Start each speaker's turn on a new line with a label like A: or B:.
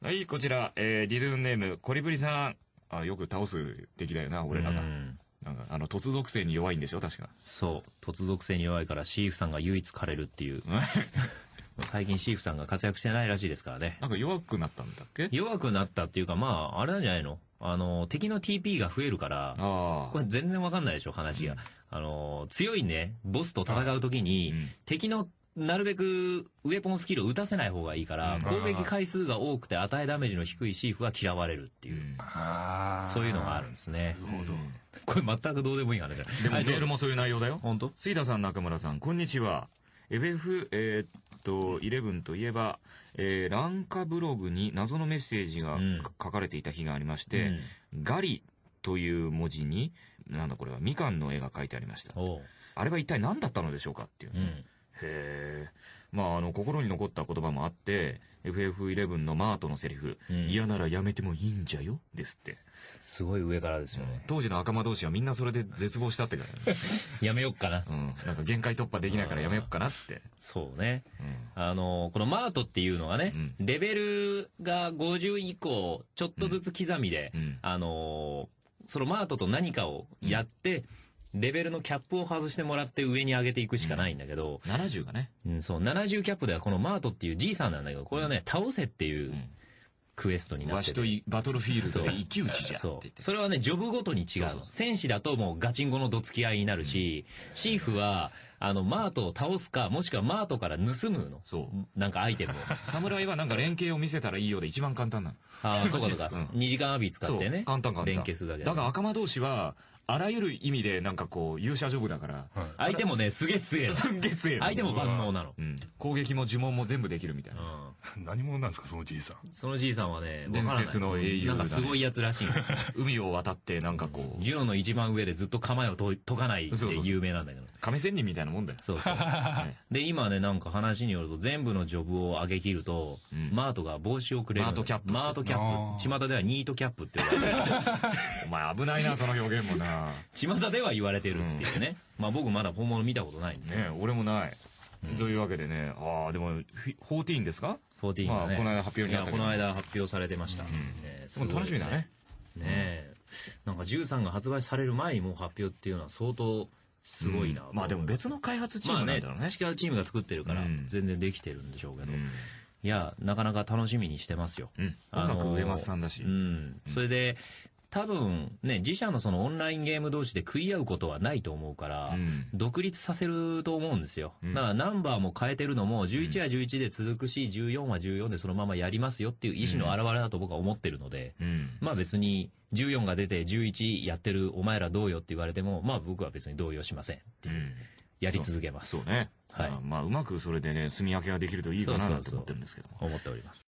A: はい、こちら、えー、リルーネーム、コリブリさん。あ、よく倒す敵だよな、俺らが。なんか、あの、突属性に弱いんでしょ、確か。そう。突属性に弱いから、シーフさんが唯一枯れるっていう。最近シーフさんが活躍してないらしいですからね。なんか弱くなったんだっけ弱くなったっていうか、まあ、あれなんじゃないのあの、敵の TP が増えるから、これ全然わかんないでしょ、話が。うん、あの、強いね、ボスと戦うときに、うん、敵のなるべくウェポンスキルを打たせない方がいいから、攻撃回数が多くて与えダメージの低いシーフは嫌われるっていう、そういうのがあるんですね。なるほど。これ全くどうでもいい話だ。でもメールもそういう内容だよ。本当杉田さん、中村さん、こんにちは。FF、えー、っと、11といえば、えー、ランカブログに謎のメッセージが書かれていた日がありまして、うん、ガリという文字に、なんだこれは、みかんの絵が書いてありました。あれは一体何だったのでしょうかっていう。うんえまあ、あの、心に残った言葉もあって、FF11 のマートのセリフ、うん、嫌ならやめてもいいんじゃよですって。すごい上からですよね。当時の赤間同士はみんなそれで絶望したってから、ね、やめよっかなっっ。うん。なんか限界突破できないからやめよっかなって。そうね、うん、あの、このマートっていうのはね、うん、レベルが50以降、ちょっとずつ刻みで、あの、そのマートと何かをやって、レベルのキャップを外してもらって上に上げていくしかないんだけど、70がね。うん、そう、70キャップではこのマートっていうじいさんなんだけど、これはね、倒せっていう、クエストになわってしとバトルフィールドで一騎打ちじゃんそそれはね、ジョブごとに違そうそうう。戦士だともうガチンコのどつき合いになるし、チーフは、あの、マートを倒すか、もしくはマートから盗むの。そう。なんかアイテムを。侍 はなんか連携を見せたらいいようで一番簡単なの。ああ、そうかそうか。うん2時間アビ使ってね。簡単簡単。連携するだけだだから赤間同士は、あらゆる意味でなんかこう、勇者ジョブだから、相手もね、すげえ強えすげえ強の相手も万能なのう。ん。攻撃も呪文も全部できるみたいな。何者なんですか、そのじいさん。そのじいさんはね、伝説の英雄だ、ね、なんかすごいやつらしい。海を渡ってなんかこう。ジュノの一番上でずっと構えを解かないって有名なんだけど。亀仙人みたいなもんだよ。そうそう。い。で、今ね、なんか話によると全部のジョブを上げ切ると、うん、マートが帽子をくれる。マートキャップ。マートキャップ。巷ではニートキャップって言われてる。お前危ないな、その表現もな。巷では言われてるっていうね。うん、まあ僕まだ本物見たことないんですよ。ね俺もない。うというわけでね、ああ、でも、14ですか ?14 がね、まあ。この間発表になったこの間発表されてました。うん、すごい、楽しみだね。ねえ、なんか13が発売される前にもう発表っていうのは相当すごいな、まあでも別の開発チームなんだろうね。まあ、ね違うチームが作ってるから、全然できてるんでしょうけど。いや、なかなか楽しみにしてますよ。うん。音楽上松さんだし。うん。それで、多分ね、自社のそのオンラインゲーム同士で食い合うことはないと思うから、うん、独立させると思うんですよ。だからナンバーも変えてるのも、11は11で続くし、14は14でそのままやりますよっていう意思の表れだと僕は思ってるので、うん、まあ別に14が出て11やってるお前らどうよって言われても、まあ僕は別に動揺しませんってやり続けます。そうね。はい。まあ、うまくそれでね、住み分けができるといいかなと思ってるんですけど思っております。